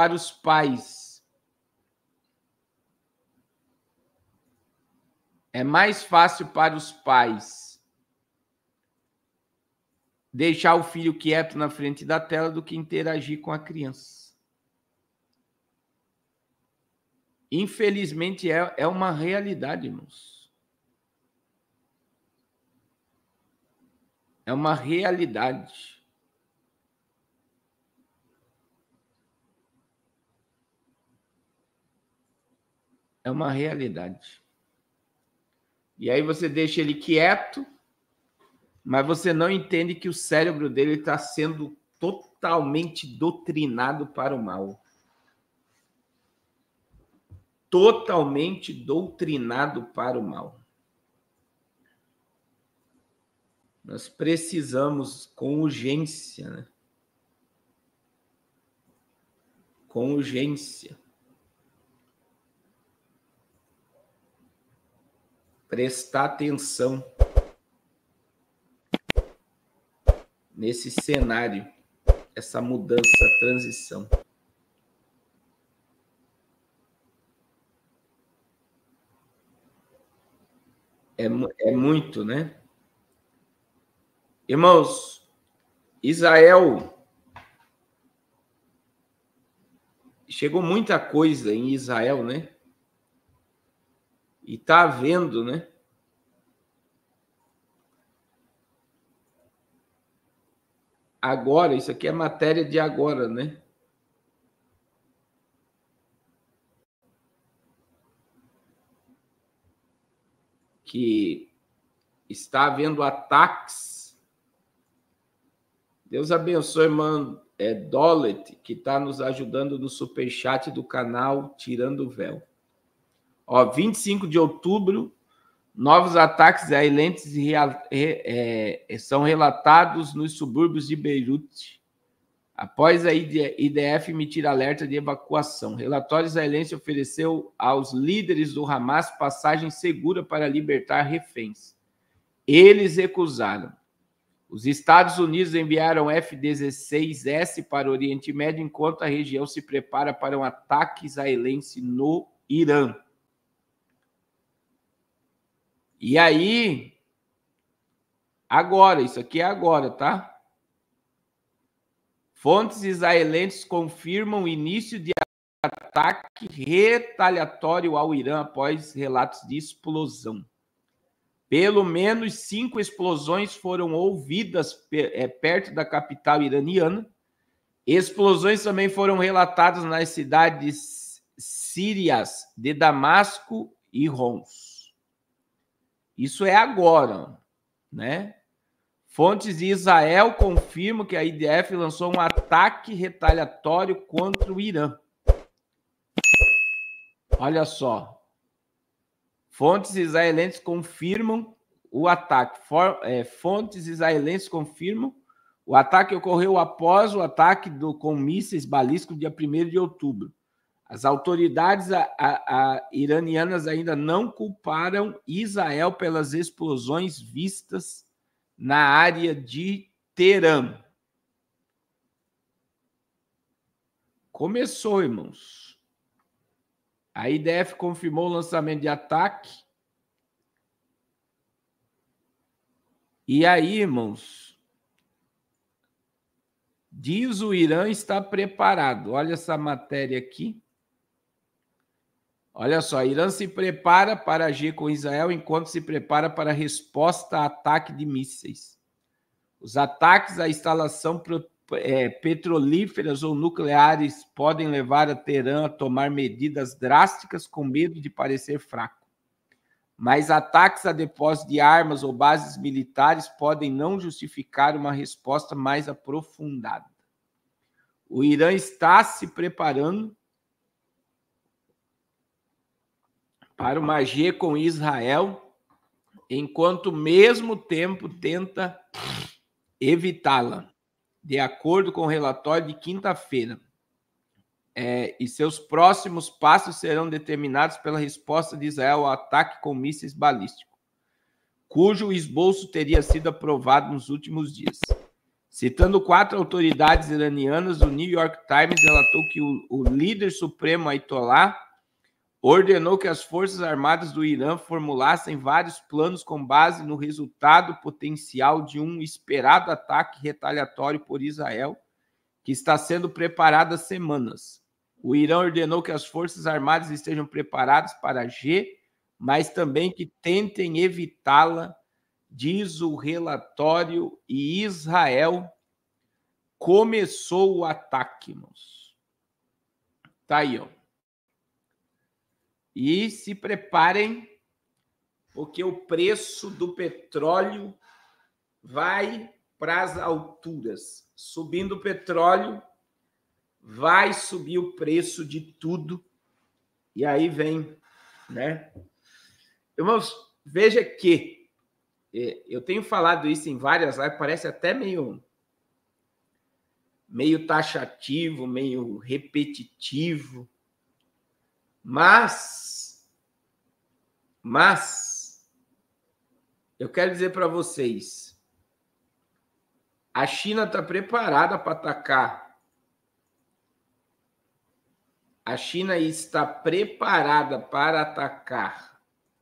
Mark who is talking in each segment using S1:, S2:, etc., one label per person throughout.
S1: para os pais. É mais fácil para os pais deixar o filho quieto na frente da tela do que interagir com a criança. Infelizmente, é, é uma realidade, irmãos. É uma realidade. É uma realidade. E aí você deixa ele quieto, mas você não entende que o cérebro dele está sendo totalmente doutrinado para o mal. Totalmente doutrinado para o mal. Nós precisamos, com urgência, né? com urgência, prestar atenção nesse cenário, essa mudança, transição. É, é muito, né? Irmãos, Israel. Chegou muita coisa em Israel, né? E está havendo, né? Agora, isso aqui é matéria de agora, né? Que está havendo ataques. Deus abençoe, irmã é, Dollet que está nos ajudando no superchat do canal Tirando o Véu. Ó, 25 de outubro, novos ataques israelenses é, é, são relatados nos subúrbios de Beirute. Após a IDF emitir alerta de evacuação, relatório israelense ofereceu aos líderes do Hamas passagem segura para libertar reféns. Eles recusaram. Os Estados Unidos enviaram F-16S para o Oriente Médio enquanto a região se prepara para um ataque israelense no Irã. E aí, agora, isso aqui é agora, tá? Fontes israelenses confirmam o início de ataque retaliatório ao Irã após relatos de explosão. Pelo menos cinco explosões foram ouvidas é, perto da capital iraniana. Explosões também foram relatadas nas cidades sírias de Damasco e Homs. Isso é agora, né? Fontes de Israel confirmam que a IDF lançou um ataque retaliatório contra o Irã. Olha só. Fontes israelenses confirmam o ataque. É, fontes israelenses confirmam o ataque ocorreu após o ataque do, com mísseis balísticos dia 1 de outubro. As autoridades a, a, a iranianas ainda não culparam Israel pelas explosões vistas na área de Teerã. Começou, irmãos. A IDF confirmou o lançamento de ataque. E aí, irmãos, diz o Irã está preparado. Olha essa matéria aqui. Olha só, Irã se prepara para agir com Israel enquanto se prepara para resposta a ataque de mísseis. Os ataques à instalação é, petrolíferas ou nucleares podem levar a Teerã a tomar medidas drásticas com medo de parecer fraco. Mas ataques a depósitos de armas ou bases militares podem não justificar uma resposta mais aprofundada. O Irã está se preparando para o Magê com Israel, enquanto mesmo tempo tenta evitá-la, de acordo com o relatório de quinta-feira. É, e seus próximos passos serão determinados pela resposta de Israel ao ataque com mísseis balísticos, cujo esboço teria sido aprovado nos últimos dias. Citando quatro autoridades iranianas, o New York Times relatou que o, o líder supremo Ayatollah ordenou que as Forças Armadas do Irã formulassem vários planos com base no resultado potencial de um esperado ataque retaliatório por Israel, que está sendo preparado há semanas. O Irã ordenou que as Forças Armadas estejam preparadas para G, mas também que tentem evitá-la, diz o relatório, e Israel começou o ataque, Tá aí, ó. E se preparem, porque o preço do petróleo vai para as alturas. Subindo o petróleo, vai subir o preço de tudo. E aí vem, né? Irmãos, veja que é, eu tenho falado isso em várias lives, parece até meio meio taxativo, meio repetitivo, mas, mas, eu quero dizer para vocês, a China está preparada para atacar. A China está preparada para atacar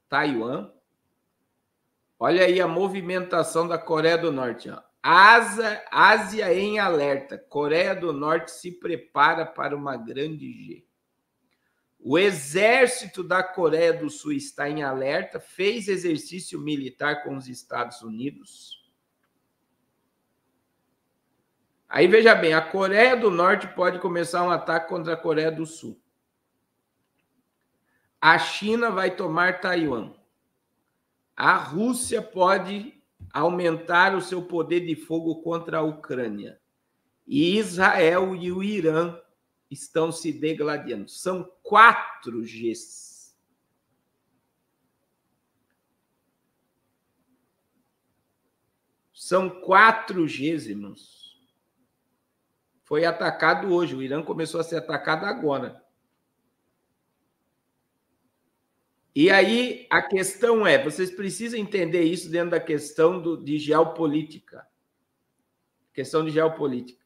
S1: Taiwan. Olha aí a movimentação da Coreia do Norte. Ásia, Ásia em alerta. Coreia do Norte se prepara para uma grande G. O exército da Coreia do Sul está em alerta, fez exercício militar com os Estados Unidos. Aí veja bem, a Coreia do Norte pode começar um ataque contra a Coreia do Sul. A China vai tomar Taiwan. A Rússia pode aumentar o seu poder de fogo contra a Ucrânia. E Israel e o Irã estão se degladiando. São quatro Gs. São quatro Gs, irmãos. Foi atacado hoje. O Irã começou a ser atacado agora. E aí a questão é: vocês precisam entender isso dentro da questão do, de geopolítica. Questão de geopolítica.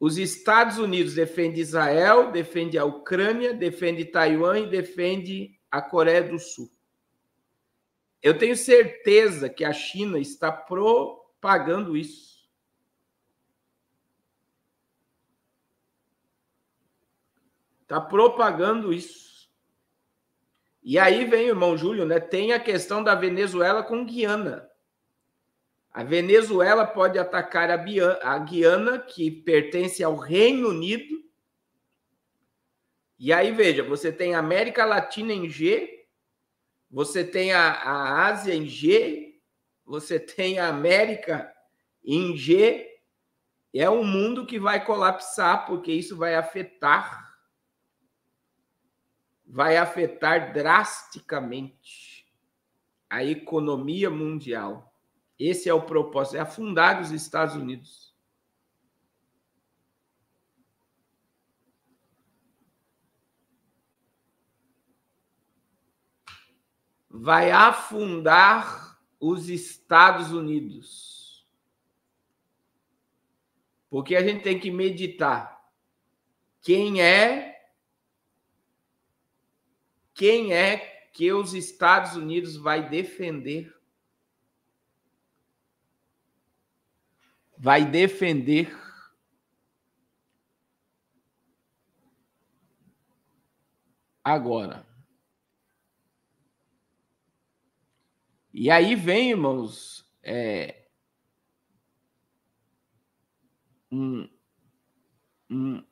S1: Os Estados Unidos defende Israel, defende a Ucrânia, defende Taiwan e defende a Coreia do Sul. Eu tenho certeza que a China está propagando isso. Está propagando isso. E aí vem o irmão Júlio, né? Tem a questão da Venezuela com Guiana. A Venezuela pode atacar a, Guiana, que pertence ao Reino Unido. E aí, veja, você tem a América Latina em G, você tem a, a Ásia em G, você tem a América em G. É um mundo que vai colapsar, porque isso vai afetar vai afetar drasticamente a economia mundial. Esse é o propósito, é afundar os Estados Unidos. Vai afundar os Estados Unidos. Porque a gente tem que meditar quem é quem é que os Estados Unidos vai defender vai defender agora. E aí vem, irmãos, é, um, um,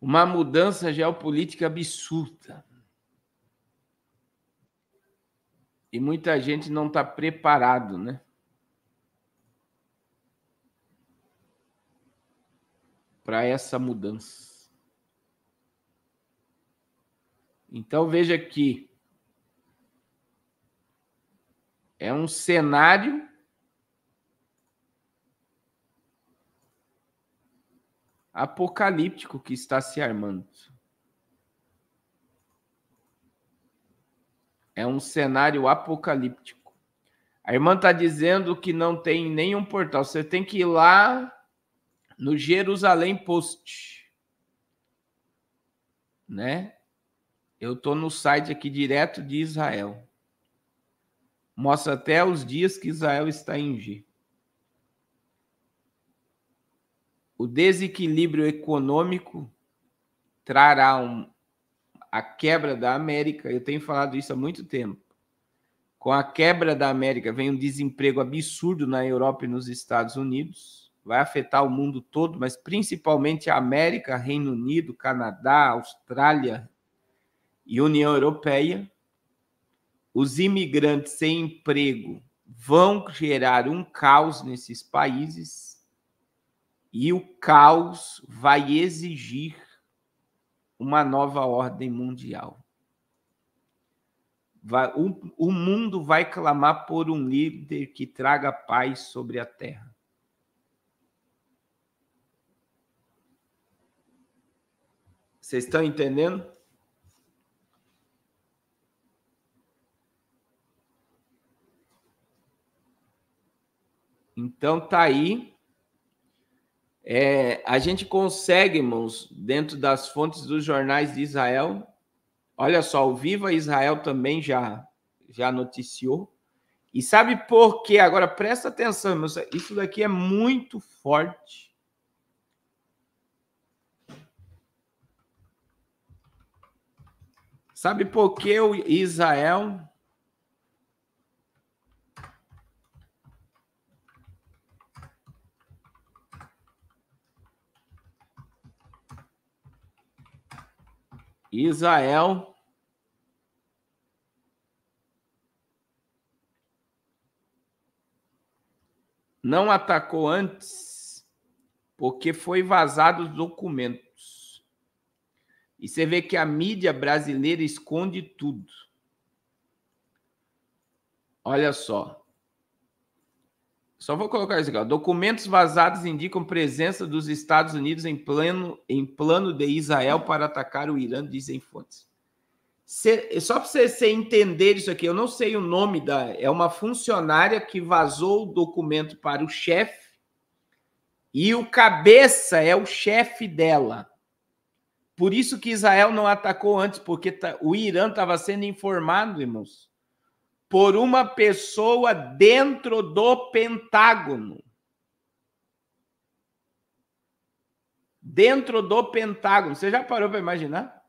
S1: uma mudança geopolítica absurda. E muita gente não está preparado, né? para essa mudança. Então veja aqui. É um cenário apocalíptico que está se armando. É um cenário apocalíptico. A irmã está dizendo que não tem nenhum portal. Você tem que ir lá no Jerusalém Post, né? Eu estou no site aqui direto de Israel. Mostra até os dias que Israel está em G. O desequilíbrio econômico trará um, a quebra da América. Eu tenho falado isso há muito tempo. Com a quebra da América vem um desemprego absurdo na Europa e nos Estados Unidos vai afetar o mundo todo, mas principalmente a América, Reino Unido, Canadá, Austrália e União Europeia. Os imigrantes sem emprego vão gerar um caos nesses países e o caos vai exigir uma nova ordem mundial. Vai, o, o mundo vai clamar por um líder que traga paz sobre a terra. Vocês estão entendendo? Então tá aí. É, a gente consegue, irmãos, dentro das fontes dos jornais de Israel. Olha só, o Viva Israel também já já noticiou. E sabe por quê? Agora presta atenção, irmãos, isso daqui é muito forte. Sabe por que o Israel Israel não atacou antes porque foi vazado os documentos. E você vê que a mídia brasileira esconde tudo. Olha só. Só vou colocar isso aqui. Ó. Documentos vazados indicam presença dos Estados Unidos em, pleno, em plano de Israel para atacar o Irã, dizem fontes. Cê, só para você entender isso aqui, eu não sei o nome da. É uma funcionária que vazou o documento para o chefe e o cabeça é o chefe dela. Por isso que Israel não atacou antes, porque tá, o Irã estava sendo informado, irmãos, por uma pessoa dentro do Pentágono. Dentro do Pentágono. Você já parou para imaginar?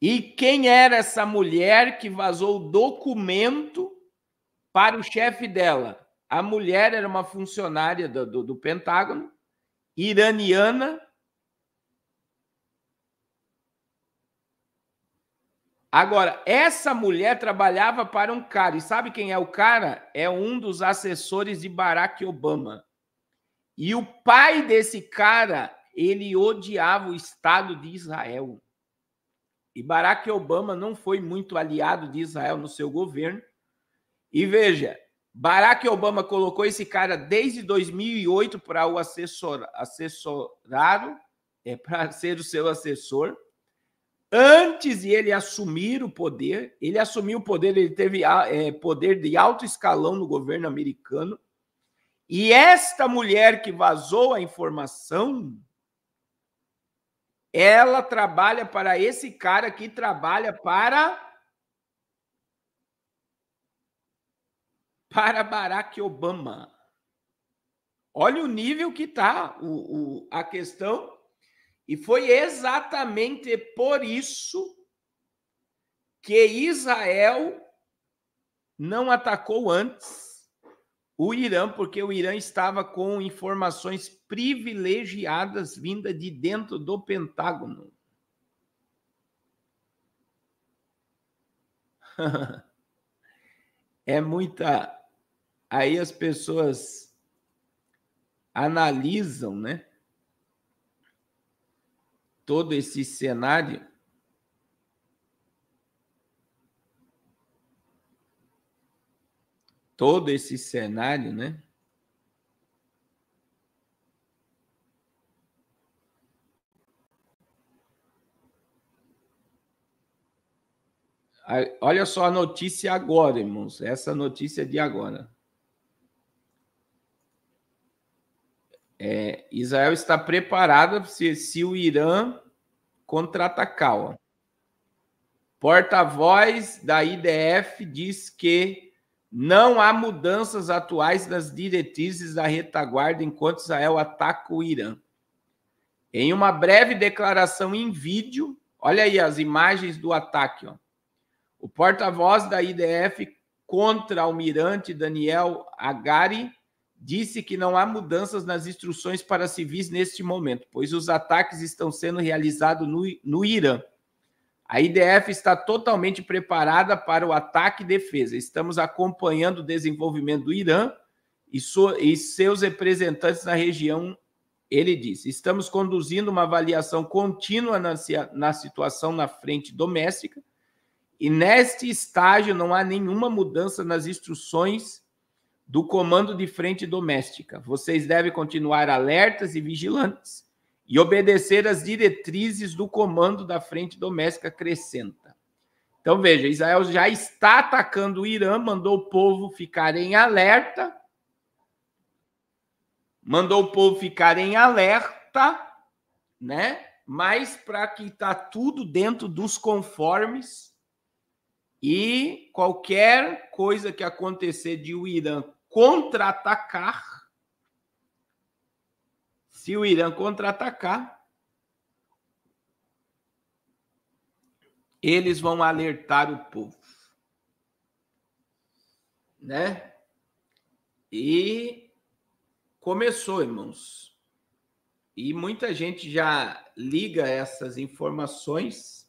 S1: E quem era essa mulher que vazou o documento para o chefe dela? A mulher era uma funcionária do, do, do Pentágono, iraniana, Agora, essa mulher trabalhava para um cara, e sabe quem é o cara? É um dos assessores de Barack Obama. E o pai desse cara, ele odiava o Estado de Israel. E Barack Obama não foi muito aliado de Israel no seu governo. E veja, Barack Obama colocou esse cara desde 2008 para o assessor, assessorado, é, para ser o seu assessor. Antes de ele assumir o poder, ele assumiu o poder, ele teve é, poder de alto escalão no governo americano. E esta mulher que vazou a informação, ela trabalha para esse cara que trabalha para para Barack Obama. Olha o nível que está a questão e foi exatamente por isso que Israel não atacou antes o Irã, porque o Irã estava com informações privilegiadas vinda de dentro do Pentágono. é muita. Aí as pessoas analisam, né? todo esse cenário. Todo esse cenário, né? Olha só a notícia agora, irmãos. Essa notícia de agora. É, Israel está preparada se, se o Irã contra-atacar. Porta-voz da IDF diz que não há mudanças atuais nas diretrizes da retaguarda enquanto Israel ataca o Irã. Em uma breve declaração em vídeo, olha aí as imagens do ataque. Ó. O porta-voz da IDF contra almirante Daniel Agari disse que não há mudanças nas instruções para civis neste momento, pois os ataques estão sendo realizados no, no Irã. A IDF está totalmente preparada para o ataque e defesa. Estamos acompanhando o desenvolvimento do Irã e, so, e seus representantes na região. Ele disse: estamos conduzindo uma avaliação contínua na, na situação na frente doméstica e neste estágio não há nenhuma mudança nas instruções do Comando de Frente Doméstica. Vocês devem continuar alertas e vigilantes e obedecer às diretrizes do Comando da Frente Doméstica, acrescenta. Então veja, Israel já está atacando o Irã, mandou o povo ficar em alerta, mandou o povo ficar em alerta, né? Mas para que está tudo dentro dos conformes e qualquer coisa que acontecer de o Irã contra-atacar, se o Irã contra-atacar, eles vão alertar o povo. Né? E começou, irmãos. E muita gente já liga essas informações,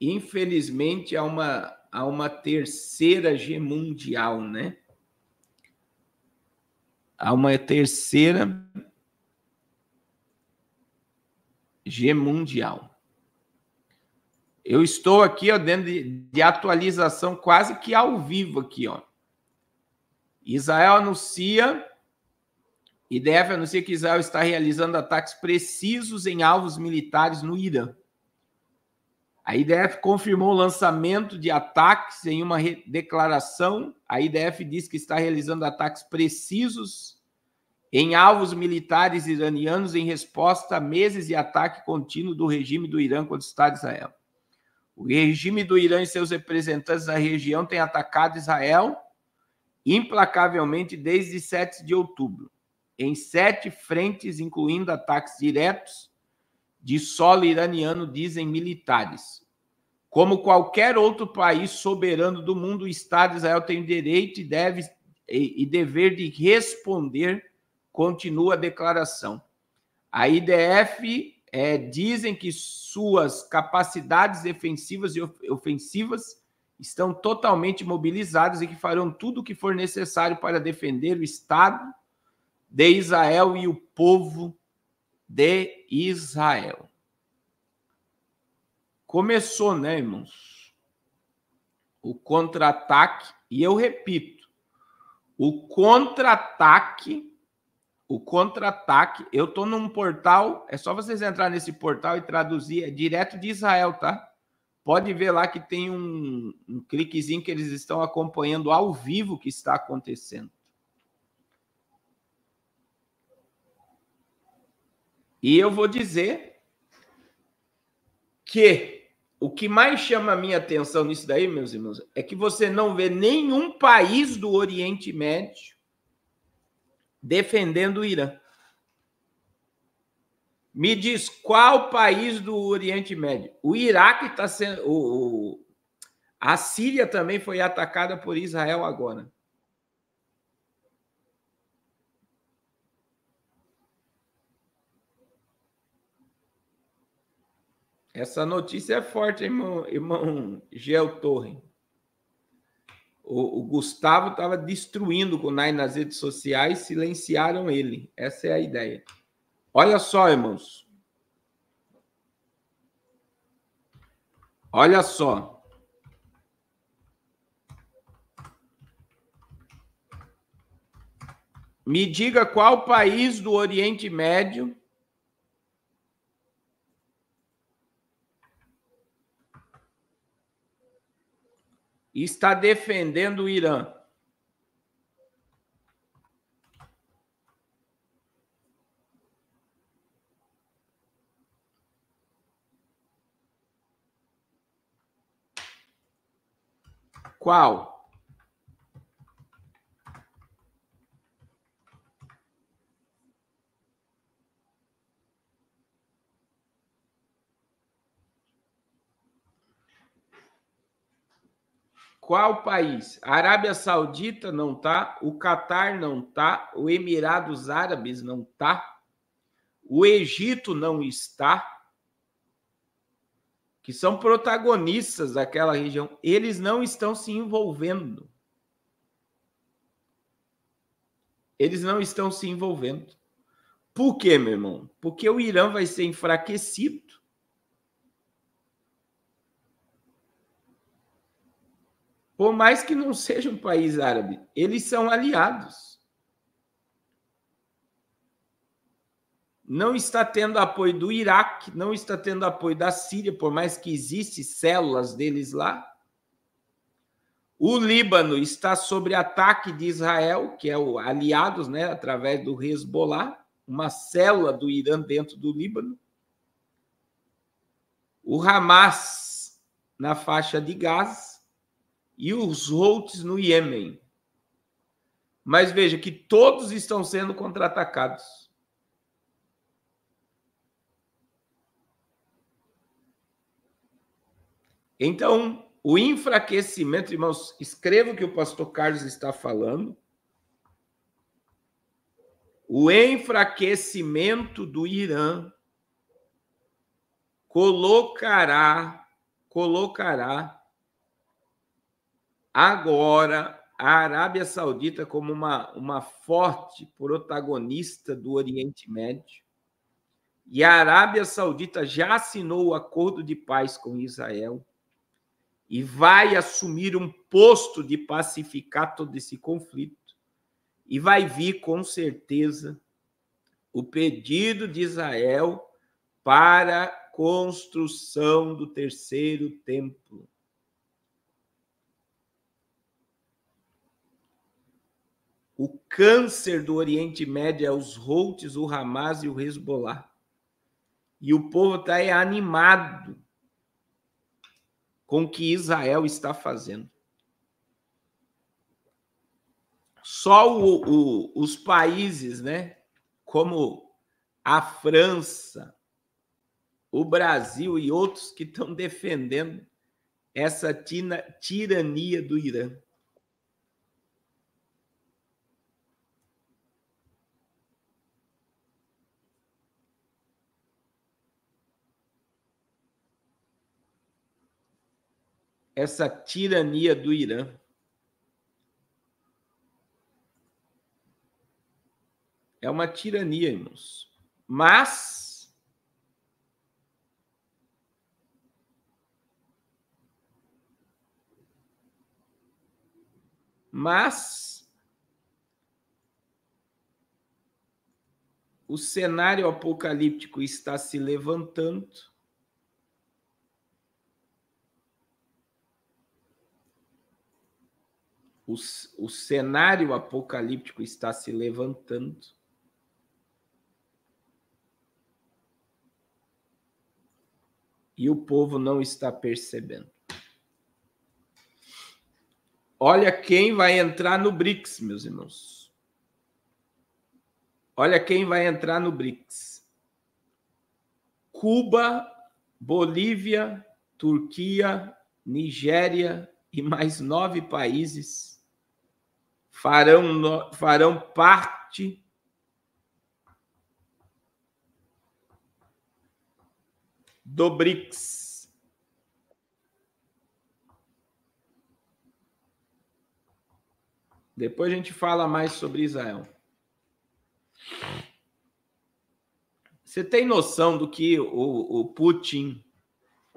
S1: infelizmente, há uma a uma terceira G mundial, né? A uma terceira G mundial. Eu estou aqui ó, dentro de, de atualização quase que ao vivo aqui, ó. Israel anuncia IDF anuncia que Israel está realizando ataques precisos em alvos militares no Irã. A IDF confirmou o lançamento de ataques em uma declaração. A IDF diz que está realizando ataques precisos em alvos militares iranianos em resposta a meses de ataque contínuo do regime do Irã contra o Estado de Israel. O regime do Irã e seus representantes na região têm atacado Israel implacavelmente desde 7 de outubro, em sete frentes, incluindo ataques diretos de solo iraniano, dizem militares. Como qualquer outro país soberano do mundo, o Estado de Israel tem o direito e deve e dever de responder, continua a declaração. A IDF é, dizem que suas capacidades defensivas e ofensivas estão totalmente mobilizadas e que farão tudo o que for necessário para defender o Estado de Israel e o povo de Israel. Começou, né, irmãos? O contra-ataque, e eu repito, o contra-ataque, o contra-ataque, eu tô num portal, é só vocês entrar nesse portal e traduzir, é direto de Israel, tá? Pode ver lá que tem um, um cliquezinho que eles estão acompanhando ao vivo o que está acontecendo. E eu vou dizer que o que mais chama a minha atenção nisso daí, meus irmãos, é que você não vê nenhum país do Oriente Médio defendendo o Irã. Me diz qual país do Oriente Médio? O Iraque está sendo. O, a Síria também foi atacada por Israel agora. Essa notícia é forte, irmão, irmão Gel Torre. O, o Gustavo estava destruindo o Kunai nas redes sociais, silenciaram ele. Essa é a ideia. Olha só, irmãos. Olha só. Me diga qual país do Oriente Médio está defendendo o Irã. Qual? Qual país? A Arábia Saudita não tá, o Catar não tá, o Emirados Árabes não tá, o Egito não está, que são protagonistas daquela região. Eles não estão se envolvendo. Eles não estão se envolvendo. Por quê, meu irmão? Porque o Irã vai ser enfraquecido Por mais que não seja um país árabe, eles são aliados. Não está tendo apoio do Iraque, não está tendo apoio da Síria, por mais que existem células deles lá. O Líbano está sob ataque de Israel, que é o aliados, né, através do Hezbollah, uma célula do Irã dentro do Líbano. O Hamas na faixa de Gaza e os Houthis no Iêmen. Mas veja que todos estão sendo contra-atacados. Então, o enfraquecimento, irmãos, escreva o que o pastor Carlos está falando. O enfraquecimento do Irã colocará, colocará Agora, a Arábia Saudita, como uma, uma forte protagonista do Oriente Médio, e a Arábia Saudita já assinou o acordo de paz com Israel e vai assumir um posto de pacificar todo esse conflito. E vai vir, com certeza, o pedido de Israel para construção do terceiro templo. O câncer do Oriente Médio é os Houthis, o Hamas e o Hezbollah. E o povo está animado com o que Israel está fazendo. Só o, o, os países, né, como a França, o Brasil e outros que estão defendendo essa tina, tirania do Irã. essa tirania do Irã. É uma tirania, irmãos. Mas mas o cenário apocalíptico está se levantando o, o cenário apocalíptico está se levantando. E o povo não está percebendo. Olha quem vai entrar no BRICS, meus irmãos. Olha quem vai entrar no BRICS: Cuba, Bolívia, Turquia, Nigéria e mais nove países farão, farão parte do BRICS. Depois a gente fala mais sobre Israel. Você tem noção do que o, o Putin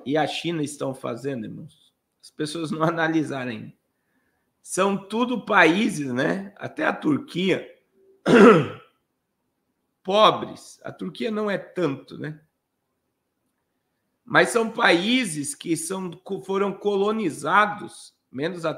S1: e a China estão fazendo, irmãos? As pessoas não analisarem? ainda são tudo países, né? Até a Turquia, pobres. A Turquia não é tanto, né? Mas são países que são, foram colonizados, menos a